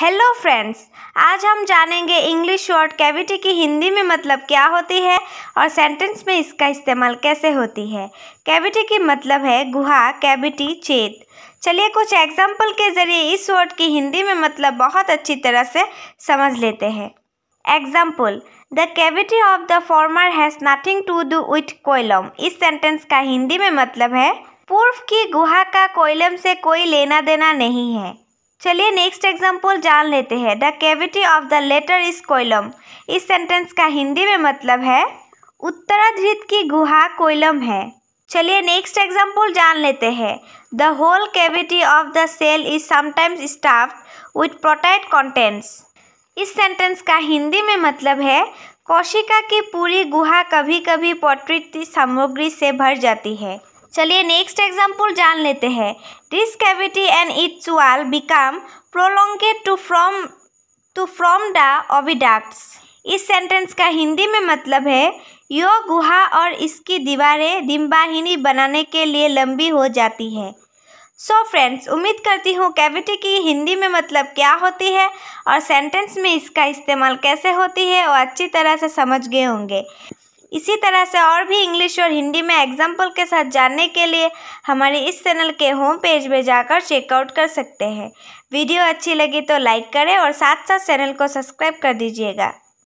hello friends आज हम जानेंगे इंग्लिश वर्ड कैविटी की हिंदी में मतलब क्या होती है और सेंटेंस में इसका इस्तेमाल कैसे होती है कैविटी की मतलब है गुहा कैविटी चेत चलिए कुछ एग्जाम्पल के ज़रिए इस वर्ड की हिंदी में मतलब बहुत अच्छी तरह से समझ लेते हैं example the cavity of the former has nothing to do with coelom इस सेंटेंस का हिंदी में मतलब है पूर्व की गुहा का कोयलम से कोई लेना देना नहीं है चलिए नेक्स्ट एग्जाम्पल जान लेते हैं the cavity of the latter is coelom इस सेंटेंस का हिंदी में मतलब है उत्तराधित की गुहा कोयलम है चलिए नेक्स्ट एग्जाम्पल जान लेते हैं the whole cavity of the cell is sometimes stuffed with proteid contents इस सेंटेंस का हिंदी में मतलब है कोशिका की पूरी गुहा कभी कभी पोट्रिटी सामग्री से भर जाती है चलिए नेक्स्ट एग्जाम्पल जान लेते हैं this cavity and its wall become prolongate to from to from the oviducts इस सेंटेंस का हिंदी में मतलब है यो गुहा और इसकी दीवारें डिम्बाहिनी बनाने के लिए लंबी हो जाती है सो so फ्रेंड्स उम्मीद करती हूँ कैविटी की हिंदी में मतलब क्या होती है और सेंटेंस में इसका इस्तेमाल कैसे होती है वो अच्छी तरह से समझ गए होंगे इसी तरह से और भी इंग्लिश और हिंदी में एग्जाम्पल के साथ जानने के लिए हमारे इस चैनल के होम पेज में जाकर चेकआउट कर सकते हैं वीडियो अच्छी लगी तो लाइक करें और साथ साथ चैनल को सब्सक्राइब कर दीजिएगा